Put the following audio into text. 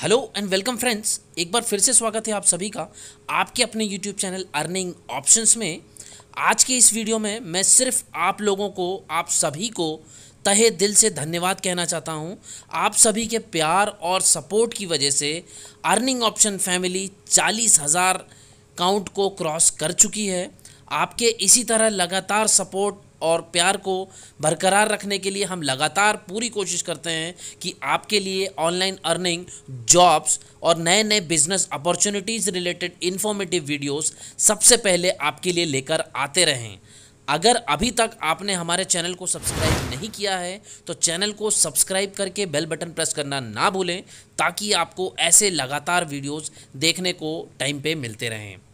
hello and welcome friends एक बार फिर से स्वागत है आप सभी का आपके अपने यूट्यूब चैनल अर्निंग ऑप्शंस में आज के इस वीडियो में मैं सिर्फ आप लोगों को आप सभी को तहे दिल से धन्यवाद कहना चाहता हूं आप सभी के प्यार और सपोर्ट की वजह से अर्निंग ऑप्शन फैमिली चालीस हज़ार काउंट को क्रॉस कर चुकी है आपके इसी तरह लगातार सपोर्ट और प्यार को बरकरार रखने के लिए हम लगातार पूरी कोशिश करते हैं कि आपके लिए ऑनलाइन अर्निंग जॉब्स और नए नए business opportunities related informative videos सबसे पहले आपके लिए लेकर आते रहें अगर अभी तक आपने हमारे चैनल को सब्सक्राइब नहीं किया है तो चैनल को सब्सक्राइब करके बेल बटन प्रेस करना ना भूलें ताकि आपको ऐसे लगातार वीडियोस देखने को टाइम पे मिलते रहें